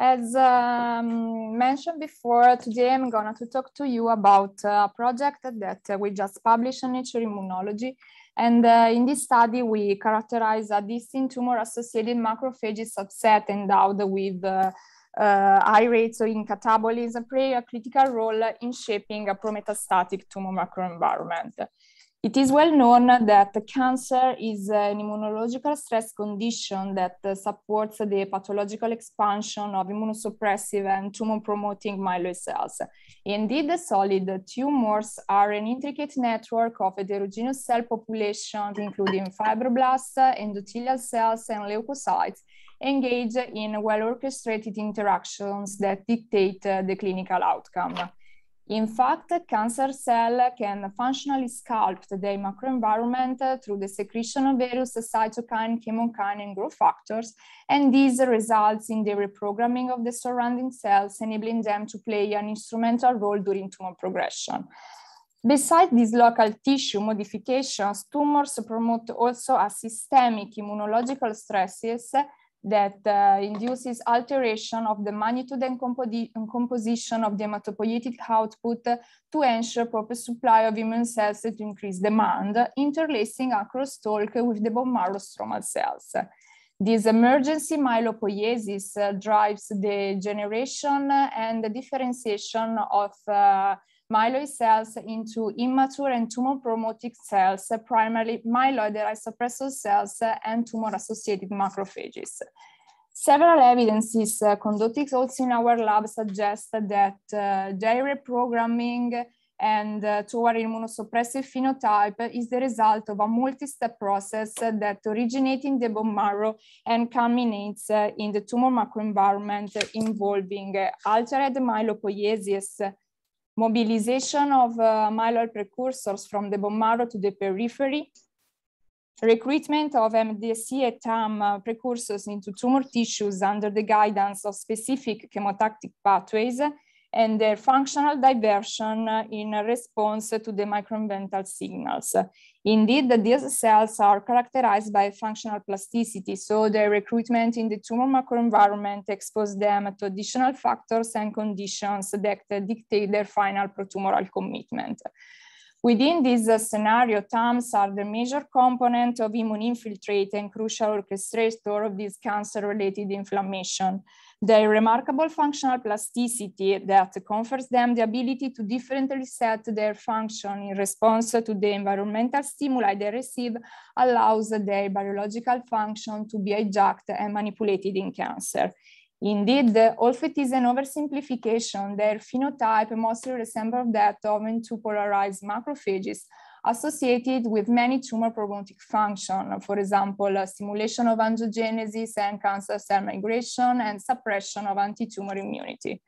As um, mentioned before, today I'm going to talk to you about uh, a project that uh, we just published on Nature Immunology. And uh, in this study, we characterize a distinct tumor-associated macrophage subset endowed with uh, uh, high rates in catabolism play a critical role in shaping a prometastatic tumor microenvironment. It is well known that cancer is an immunological stress condition that supports the pathological expansion of immunosuppressive and tumor promoting myeloid cells. Indeed, the solid tumors are an intricate network of heterogeneous cell populations, including fibroblasts, endothelial cells, and leukocytes, engaged in well orchestrated interactions that dictate the clinical outcome. In fact, cancer cell can functionally sculpt their macroenvironment through the secretion of various cytokine, chemokine, and growth factors, and this results in the reprogramming of the surrounding cells, enabling them to play an instrumental role during tumor progression. Besides these local tissue modifications, tumors promote also a systemic immunological stresses that uh, induces alteration of the magnitude and, and composition of the hematopoietic output to ensure proper supply of immune cells to increase demand, interlacing across talk with the bone marrow stromal cells. This emergency myelopoiesis uh, drives the generation and the differentiation of uh, myeloid cells into immature and tumor promoting cells, uh, primarily myeloid suppressor cells uh, and tumor associated macrophages. Several evidences uh, conducted also in our lab suggest that uh, programming and uh, eh, toward immunosuppressive phenotype is the result of a multi-step process that originates in the bone marrow and culminates uh, in the tumor microenvironment involving uh, altered myelopoiesis, mobilization of myeloid precursors from the bone marrow to the periphery, recruitment of MDSC and TAM precursors into tumor tissues under the guidance of specific chemotactic pathways, and their functional diversion uh, in response to the microenvironmental signals. Indeed, these cells are characterized by functional plasticity, so their recruitment in the tumor microenvironment exposes them to additional factors and conditions that dictate their final protumoral commitment. Within this uh, scenario, TAMs are the major component of immune infiltrate and crucial orchestrator of this cancer-related inflammation. Their remarkable functional plasticity that confers them the ability to differently set their function in response to the environmental stimuli they receive allows their biological function to be hijacked and manipulated in cancer. Indeed, the Olfit is an oversimplification. Their phenotype mostly resembles that of polarized macrophages associated with many tumor prognostic function, for example, stimulation of angiogenesis and cancer cell migration and suppression of anti-tumor immunity.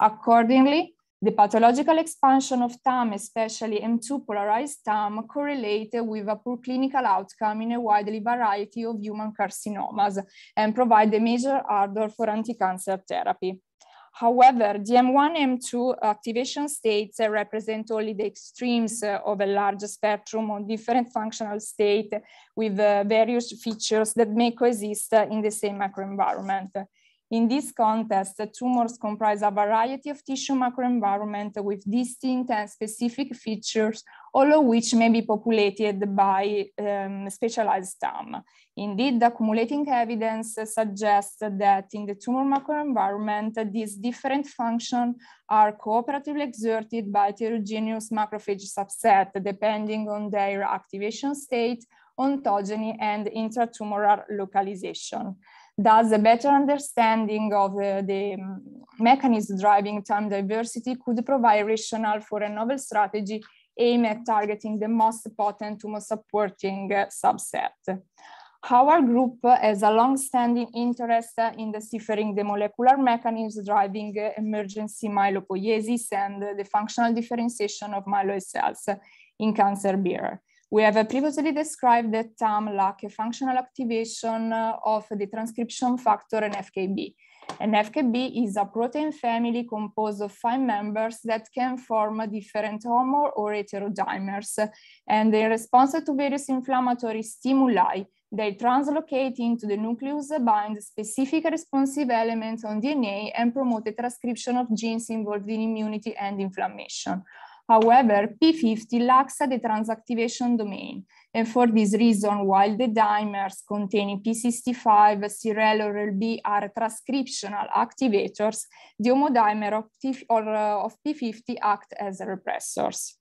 Accordingly, the pathological expansion of TAM, especially M2 polarized TAM, correlated with a poor clinical outcome in a widely variety of human carcinomas and provide a major hurdle for anti-cancer therapy. However, the M1, M2 activation states represent only the extremes of a large spectrum of different functional state with various features that may coexist in the same microenvironment. In this context, the tumors comprise a variety of tissue macroenvironment with distinct and specific features, all of which may be populated by um, specialized TAM. Indeed, the accumulating evidence suggests that in the tumor macroenvironment, these different functions are cooperatively exerted by heterogeneous macrophage subset, depending on their activation state, ontogeny, and intratumoral localization. Thus, a better understanding of uh, the, the um, mechanism driving time diversity could provide rationale for a novel strategy aimed at targeting the most potent tumor supporting uh, subset. Our group has a long-standing interest in deciphering the molecular mechanisms driving uh, emergency myelopoiesis and the functional differentiation of myeloid cells in cancer bearer. We have previously described that TAM lack a functional activation of the transcription factor and FKB. And FKB is a protein family composed of five members that can form different homo or heterodimers. And in response to various inflammatory stimuli, they translocate into the nucleus, bind specific responsive elements on DNA, and promote the transcription of genes involved in immunity and inflammation. However, P50 lacks the transactivation domain, and for this reason, while the dimers containing P65, CRL, or LB are transcriptional activators, the homodimer of, P- or, uh, of P50 act as repressors.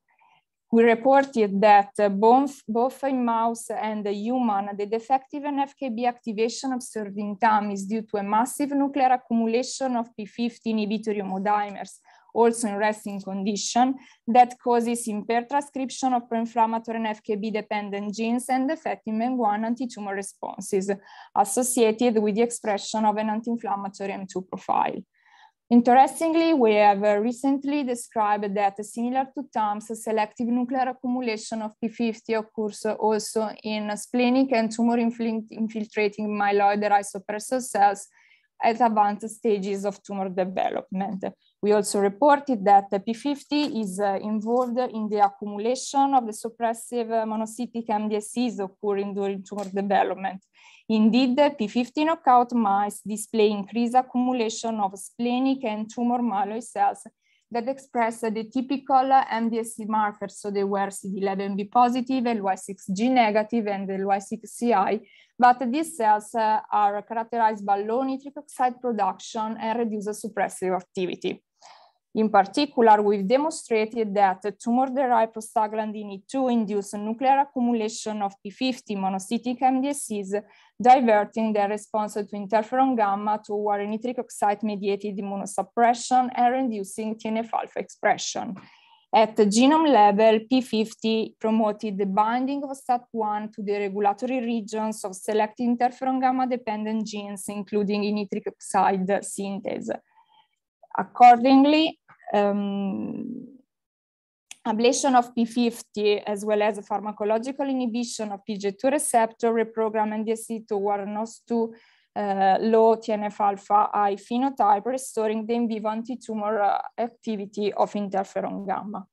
We reported that uh, both, both in mouse and the human, the defective NFKB activation observed in TAM is due to a massive nuclear accumulation of P50 inhibitory homodimers, also in resting condition, that causes impaired transcription of pro-inflammatory and FKB-dependent genes and affecting in MEN1 tumor responses associated with the expression of an anti-inflammatory M2 profile. Interestingly, we have uh, recently described that similar to TAMS, selective nuclear accumulation of P50 occurs also in splenic and tumor infiltrating myeloid suppressor cells at advanced stages of tumor development. We also reported that the P50 is uh, involved in the accumulation of the suppressive uh, monocytic MDSCs occurring during tumor development. Indeed, the P50 knockout mice display increased accumulation of splenic and tumor myeloid cells that express the typical MDSC markers. So they were CD11B positive, LY6G negative, and LY6CI. But these cells uh, are characterized by low nitric oxide production and reduced suppressive activity. In particular, we've demonstrated that tumor-derived prostaglandin E2 induce nuclear accumulation of P50 monocytic MDSCs, diverting their response to interferon gamma toward nitric oxide-mediated immunosuppression and reducing TNF-alpha expression. At the genome level, P50 promoted the binding of STAT1 to the regulatory regions of select interferon gamma-dependent genes, including nitric oxide synthase. Accordingly, um, ablation of P50 as well as a pharmacological inhibition of PJ2 receptor reprogram DSC to NOS2 uh, low TNF alpha I phenotype, restoring the in vivo anti-tumor uh, activity of interferon gamma.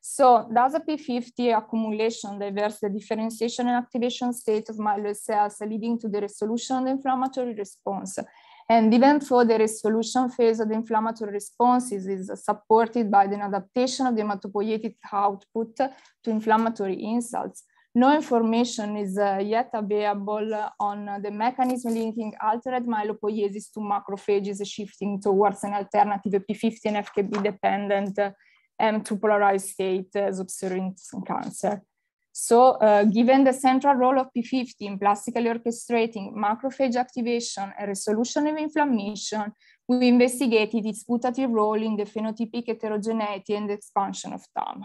So does a P50 accumulation diverse the differentiation and activation state of myeloid cells leading to the resolution of the inflammatory response? And even though the resolution phase of the inflammatory responses is supported by the adaptation of the hematopoietic output to inflammatory insults, no information is uh, yet available uh, on uh, the mechanism linking altered myelopoiesis to macrophages shifting towards an alternative P50 and FKB dependent uh, M2 polarized state uh, as observed in cancer. So uh, given the central role of P50 in plastically orchestrating macrophage activation and resolution of inflammation, we investigated its putative role in the phenotypic heterogeneity and expansion of TAM.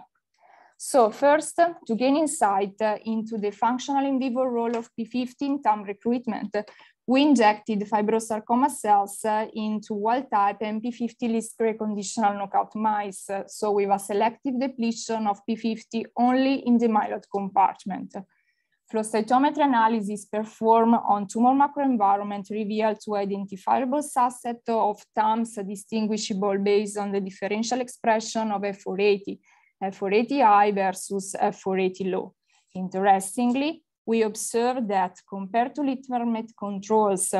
So first, to gain insight uh, into the functional in vivo role of P50 in TAM recruitment, we injected fibrosarcoma cells uh, into wild-type MP50 Liskre conditional knockout mice, uh, so with a selective depletion of P50 only in the myeloid compartment. Flow cytometry analysis performed on tumor macroenvironment revealed two identifiable subset of TAMs distinguishable based on the differential expression of F480, F480 high versus F480 low. Interestingly, we observed that compared to litmermet controls,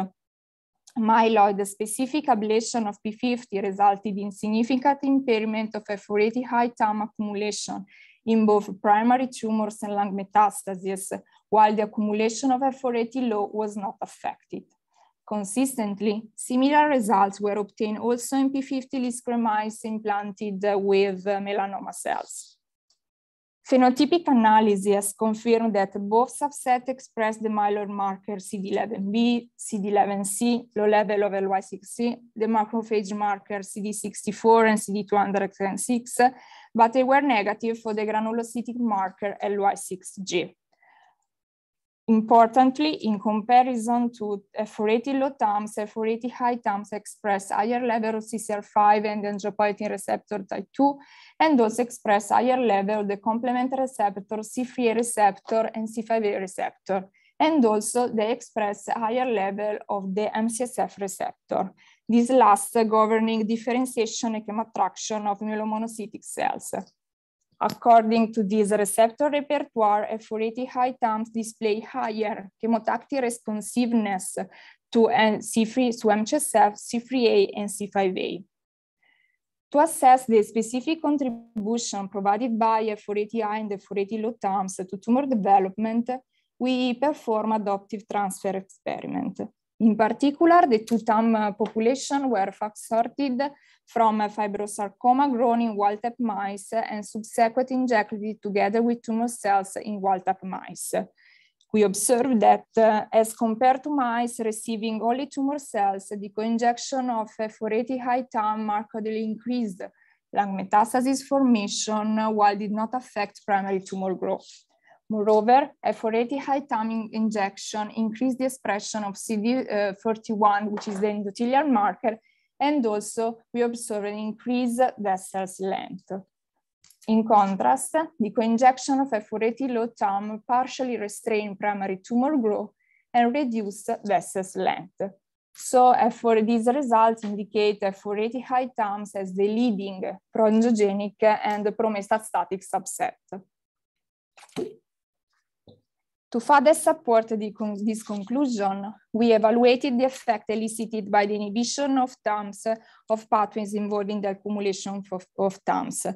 myeloid specific ablation of P50 resulted in significant impairment of F480 high TAM accumulation in both primary tumors and lung metastases, while the accumulation of F480 low was not affected. Consistently, similar results were obtained also in P50 liscremized implanted with melanoma cells. Phenotypic analysis confirmed that both subsets express the myeloid marker CD11B, CD11C, low level of LY6C, the macrophage marker CD64 and CD206, but they were negative for the granulocytic marker LY6G. Importantly, in comparison to F480 low TAMs, F480 high TAMs express higher level of CCR5 and angiopoietin receptor type 2, and also express higher level of the complement receptor, C3A receptor, and C5A receptor. And also they express higher level of the MCSF receptor. This last governing differentiation and chemotraction of myelomonocytic cells. According to this receptor repertoire, F480 TAMs display higher chemotactic responsiveness to C3, to MHSF, C3A, and C5A. To assess the specific contribution provided by F480I and F480 low TAMs to tumor development, we perform adoptive transfer experiment. In particular, the two-tam uh, population were fact-sorted from uh, fibrosarcoma grown in wild-type mice and subsequently injected together with tumor cells in wild-type mice. We observed that uh, as compared to mice receiving only tumor cells, the co-injection of uh, F480 high TAM markedly increased lung metastasis formation while did not affect primary tumor growth. Moreover, F480 timing injection increased the expression of CD31, uh, which is the endothelial marker, and also we observed an increased vessel's length. In contrast, the co-injection of F480 low TAM partially restrained primary tumor growth and reduced vessel's length. So F4, these results indicate F480 high TAMs as the leading pro and pro-metastatic subset. To further support con this conclusion, we evaluated the effect elicited by the inhibition of TAMS of pathways involving the accumulation of, of TAMS.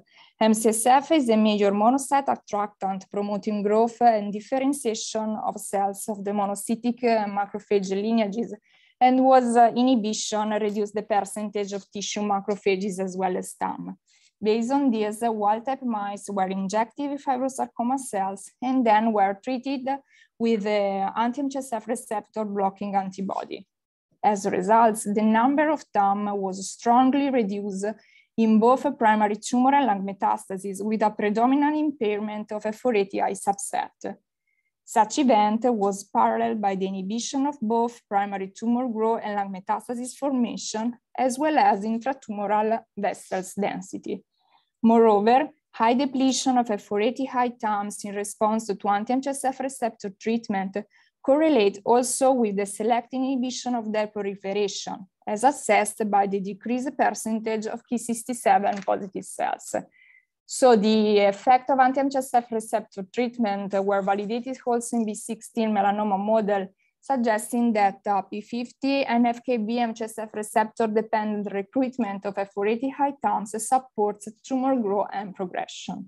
MCSF is a major monocyte attractant promoting growth and differentiation of cells of the monocytic uh, macrophage lineages and was uh, inhibition reduced the percentage of tissue macrophages as well as TAMS. Based on this, wild-type mice were injected with fibrosarcoma cells and then were treated with the anti-MHSF receptor blocking antibody. As a result, the number of TAM was strongly reduced in both primary tumor and lung metastases with a predominant impairment of F480I subset. Such event was paralleled by the inhibition of both primary tumor growth and lung metastasis formation, as well as intratumoral vessels density. Moreover, high depletion of F480-high TAMs in response to 20-MGSF receptor treatment correlate also with the select inhibition of their proliferation, as assessed by the decreased percentage of Ki67 positive cells. So the effect of anti-MGSF receptor treatment were validated also in B16 melanoma model suggesting that uh, P50 and FKB MHSF receptor dependent recruitment of F480 high TOMS supports tumor growth and progression.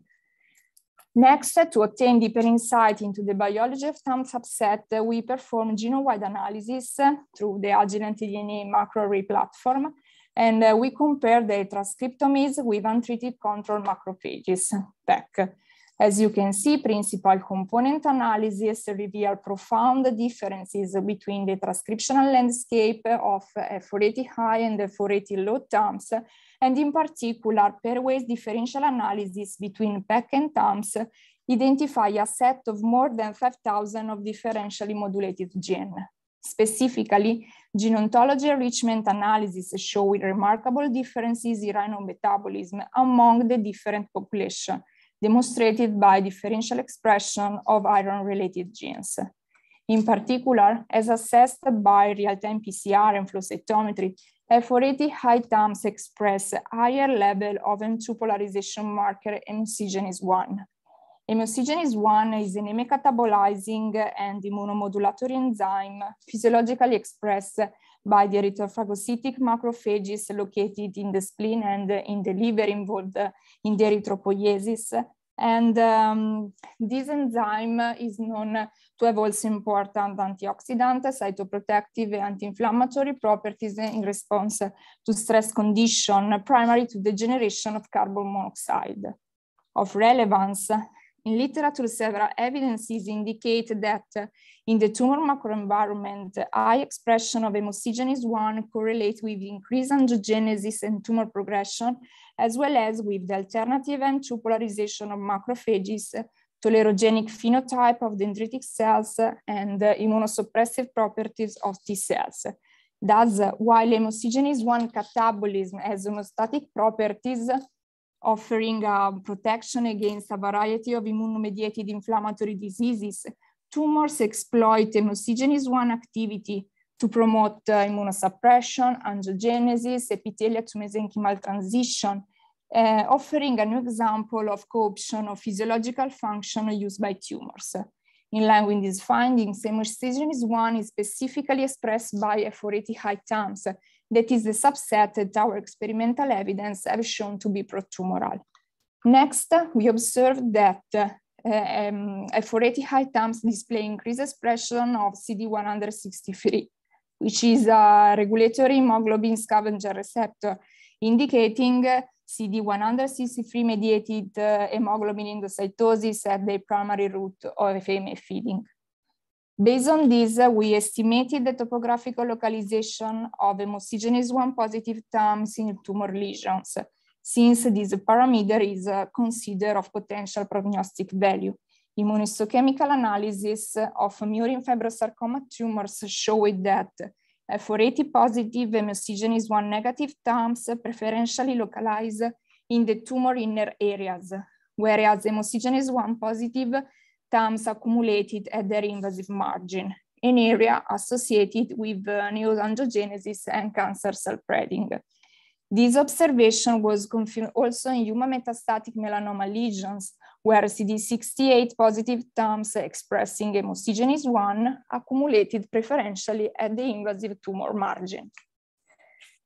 Next, to obtain deeper insight into the biology of TAM subset, we perform genome-wide analysis through the Agilent DNA array platform, and uh, we compare the transcriptomes with untreated control macrophages, PEC. As you can see, principal component analysis reveal profound differences between the transcriptional landscape of F480 high and F480 low TAMs, and in particular, pairwise differential analysis between PEC and TAMs identify a set of more than 5,000 of differentially modulated genes. Specifically, gene ontology enrichment analysis show remarkable differences in rhino metabolism among the different population, demonstrated by differential expression of iron-related genes. In particular, as assessed by real-time PCR and flow cytometry, F480 high TAMs express higher level of M2 polarization marker hemosigenes 1. Hemosigenes 1 is an metabolizing and immunomodulatory enzyme physiologically expressed by the erythrophagocytic macrophages located in the spleen and in the liver involved in the erythropoiesis. And um, this enzyme is known to have also important antioxidant, cytoprotective, anti-inflammatory properties in response to stress condition, primarily to the generation of carbon monoxide. Of relevance in literature, several evidences indicate that in the tumor macroenvironment, high expression of hemosigenase 1 correlates with increased angiogenesis and tumor progression, as well as with the alternative M2 polarization of macrophages, tolerogenic phenotype of dendritic cells, and immunosuppressive properties of T cells. Thus, while hemosigenase 1 catabolism has homostatic properties, offering um, protection against a variety of immunomediated inflammatory diseases. Tumors exploit hemosigenesis 1 activity to promote uh, immunosuppression, angiogenesis, epithelial to mesenchymal transition, uh, offering a new example of co-option of physiological function used by tumors. In line with these findings, hemosigenesis 1 is specifically expressed by F480 high TAMs, that is the subset that our experimental evidence have shown to be protumoral. Next, we observed that uh, um, F480 high TAMs display increased expression of CD163, which is a regulatory hemoglobin scavenger receptor, indicating CD163 mediated uh, hemoglobin endocytosis at the primary route of FMA feeding. Based on this, uh, we estimated the topographical localization of hemosigenase 1 positive terms in tumor lesions, since this parameter is uh, considered of potential prognostic value. Immunohistochemical analysis of murine fibrosarcoma tumors showed that uh, for 80 positive hemosigenase 1 negative terms preferentially localize in the tumor inner areas, whereas hemosigenase 1 positive terms accumulated at their invasive margin, an area associated with uh, neoangiogenesis and cancer cell spreading. This observation was confirmed also in human metastatic melanoma lesions, where CD68 positive terms expressing hemosigen 1 accumulated preferentially at the invasive tumor margin.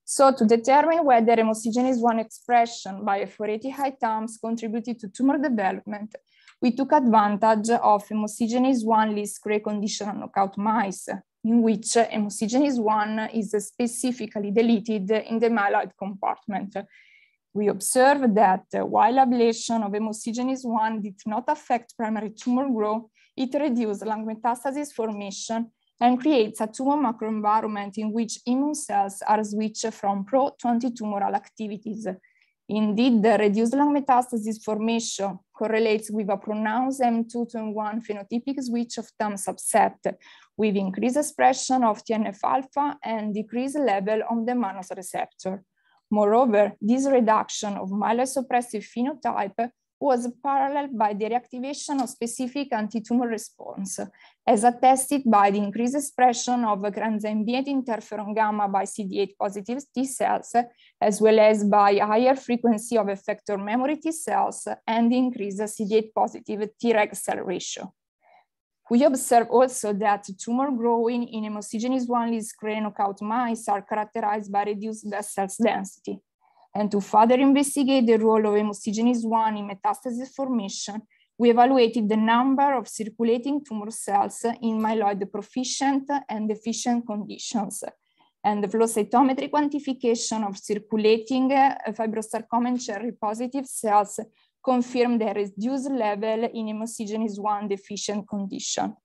So to determine whether hemosigen 1 expression by 480 high terms contributed to tumor development, we took advantage of hemosigenase 1 Lisc conditional knockout mice, in which hemosigenase 1 is specifically deleted in the myeloid compartment. We observed that while ablation of hemosigenase 1 did not affect primary tumor growth, it reduced lung metastasis formation and creates a tumor macroenvironment in which immune cells are switched from pro to anti-tumoral activities. Indeed, the reduced lung metastasis formation correlates with a pronounced m 2 to M1 phenotypic switch of TAM subset with increased expression of TNF-alpha and decreased level on the mannose receptor. Moreover, this reduction of myelosuppressive phenotype was paralleled by the reactivation of specific antitumor response, as attested by the increased expression of transambient interferon gamma by CD8 positive T cells, as well as by higher frequency of effector memory T cells and increased CD8 positive Treg cell ratio. We observe also that tumor growing in hemosigenes 1 Liz crane knockout mice are characterized by reduced cell density, and to further investigate the role of hemosigenase 1 in metastasis formation, we evaluated the number of circulating tumor cells in myeloid proficient and deficient conditions, and the flow cytometry quantification of circulating uh, fibrosarcoma and cherry positive cells confirmed the reduced level in hemosigenase 1 deficient condition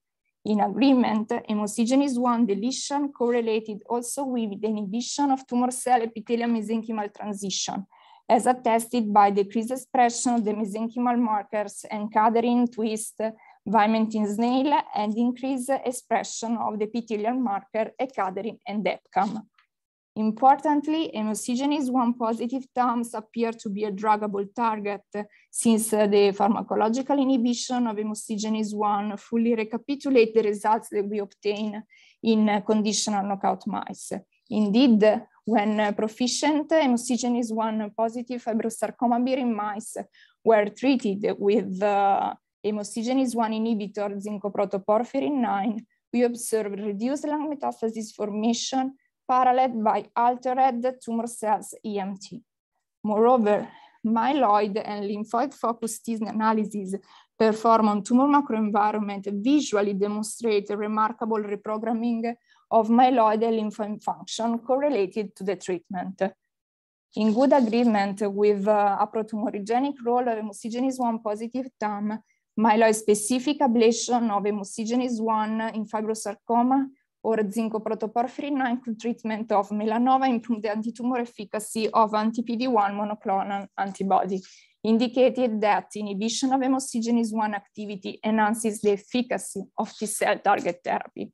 in agreement, hemocygen is one deletion correlated also with the inhibition of tumor cell epithelial mesenchymal transition, as attested by decreased expression of the mesenchymal markers and cadherin, twist, vimentin snail, and increased expression of the epithelial marker, cadherin and EPCAM. Importantly, hemosigenes 1 positive TAMs appear to be a druggable target since uh, the pharmacological inhibition of hemosigenes 1 fully recapitulate the results that we obtain in uh, conditional knockout mice. Indeed, when uh, proficient hemosigenes 1 positive fibrosarcoma bearing mice were treated with uh, hemosigenes 1 inhibitor zincoprotoporphyrin 9, we observed reduced lung metastasis formation paralleled by altered tumor cells EMT. Moreover, myeloid and lymphoid focused analysis performed on tumor microenvironment visually demonstrate remarkable reprogramming of myeloid and lymphoid function correlated to the treatment. In good agreement with uh, a protumorigenic role of hemosigenes 1 positive TAM, myeloid specific ablation of hemosigenes 1 in fibrosarcoma or zinc protoporphyrin 9 treatment of melanoma improved the antitumor efficacy of anti-PD-1 monoclonal antibody, indicated that inhibition of hemosigenase 1 activity enhances the efficacy of T-cell target therapy.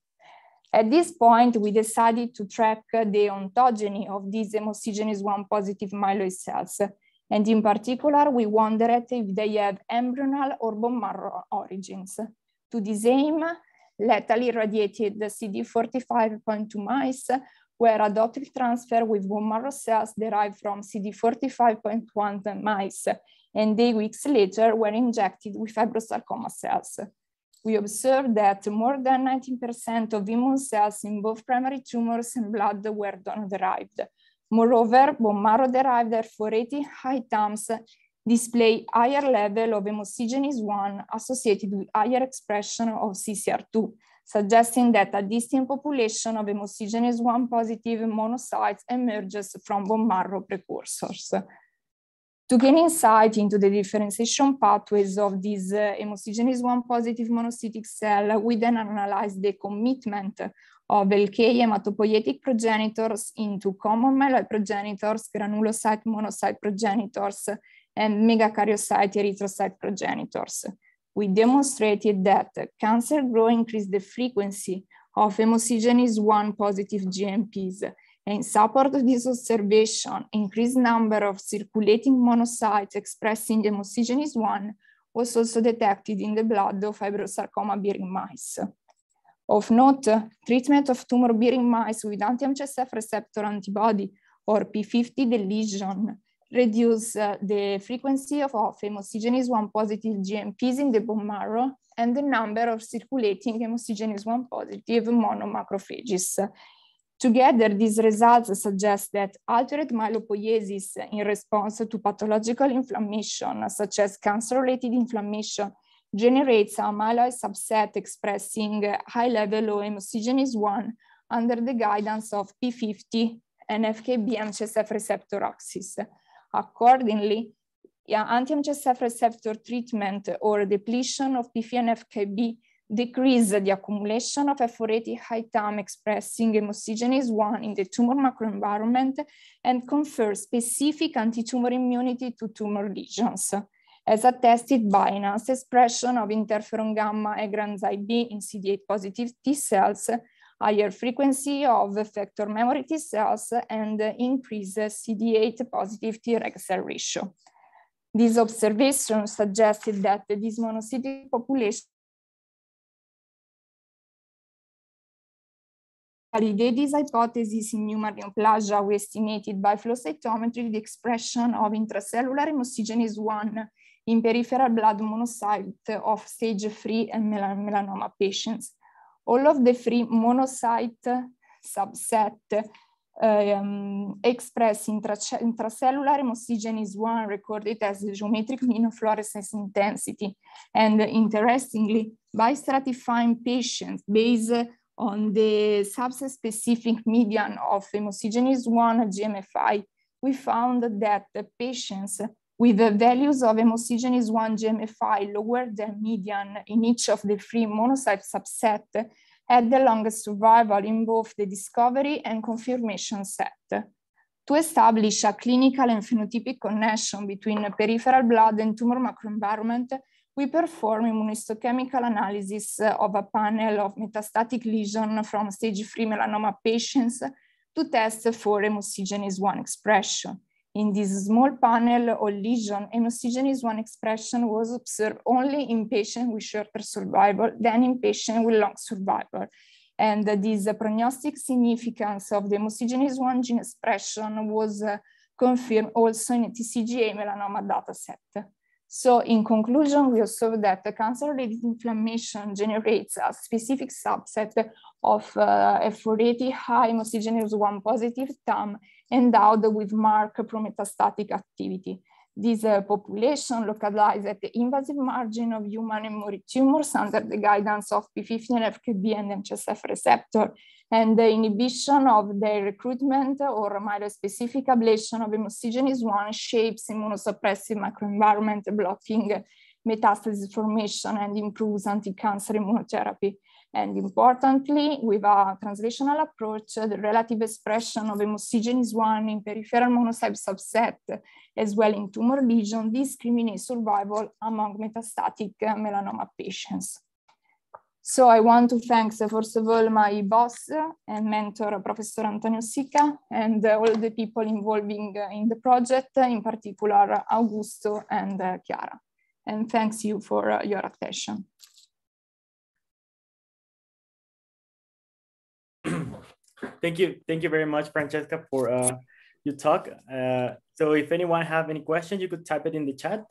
At this point, we decided to track the ontogeny of these hemosigenase 1 positive myeloid cells, and in particular, we wondered if they have embryonal or bone marrow origins. To this aim, lethally irradiated the CD45.2 mice where adoptive transfer with bone marrow cells derived from CD45.1 mice, and eight weeks later were injected with fibrosarcoma cells. We observed that more than 19% of immune cells in both primary tumors and blood were donor-derived. Moreover, bone marrow-derived R480 high TAMs display higher level of is 1 associated with higher expression of CCR2, suggesting that a distinct population of is 1 positive monocytes emerges from bone marrow precursors. To gain insight into the differentiation pathways of these uh, is 1 positive monocytic cell, we then analyzed the commitment of LK hematopoietic progenitors into common myeloid progenitors, granulocyte monocyte progenitors, and megakaryocyte erythrocyte progenitors. We demonstrated that cancer growth increased the frequency of hemosigenes 1 positive GMPs. In support of this observation, increased number of circulating monocytes expressing hemosigenes 1 was also detected in the blood of fibrosarcoma-bearing mice. Of note, treatment of tumor-bearing mice with anti-MGSF receptor antibody or P50 deletion reduce uh, the frequency of, of hemosigenase 1 positive GMPs in the bone marrow and the number of circulating hemosigenase 1 positive monomacrophages. Together, these results suggest that altered myelopoiesis in response to pathological inflammation, such as cancer-related inflammation, generates a myeloid subset expressing high level of hemosigenase 1 under the guidance of P50 and FKB receptor axis. Accordingly, anti-MGSF receptor treatment or depletion of PFNFKB decrease the accumulation of F480 high TAM expressing hemosigenase 1 in the tumor macroenvironment and confer specific anti-tumor immunity to tumor lesions, as attested by enhanced expression of interferon gamma and granzyme B in CD8 positive T cells higher frequency of effector memory T cells and increased CD8 positive Treg cell ratio. These observations suggested that this monocytic population validated this hypothesis in human neoplasia. We estimated by flow cytometry the expression of intracellular hemocygenase 1 in peripheral blood monocyte of stage 3 and melanoma patients all of the free monocyte subset um, express intrac intracellular hemocyanin is one recorded as geometric mean fluorescence intensity. And interestingly, by stratifying patients based on the subset-specific median of hemocyanin is one GMFI, we found that the patients with the values of hemosigenes 1 GMFI lower than median in each of the three monocyte subset had the longest survival in both the discovery and confirmation set to establish a clinical and phenotypic connection between peripheral blood and tumor microenvironment, we perform immunohistochemical analysis of a panel of metastatic lesion from stage 3 melanoma patients to test for hemosigenes 1 expression in this small panel or lesion, hemosigen is one expression was observed only in patients with shorter survival than in patients with long survival. And this prognostic significance of the is 1 gene expression was uh, confirmed also in TCGA melanoma dataset. So in conclusion, we observed that the cancer-related inflammation generates a specific subset of uh, F480 high hemosigenase 1 positive tum endowed with marked prometastatic activity. This uh, population localized at the invasive margin of human and tumors under the guidance of P15FKB and MCSF receptor and the inhibition of their recruitment or myelospecific ablation of hemosigenase 1 shapes immunosuppressive microenvironment blocking metastasis formation and improves anti-cancer immunotherapy. And importantly, with a translational approach, the relative expression of hemosigenes 1 in peripheral monocyte subset, as well in tumor lesion, discriminates survival among metastatic melanoma patients. So I want to thank, first of all, my boss and mentor, Professor Antonio Sica, and all the people involving in the project, in particular, Augusto and uh, Chiara. And thanks you for uh, your attention. thank you, thank you very much, Francesca, for uh, your talk. Uh, so if anyone have any questions, you could type it in the chat.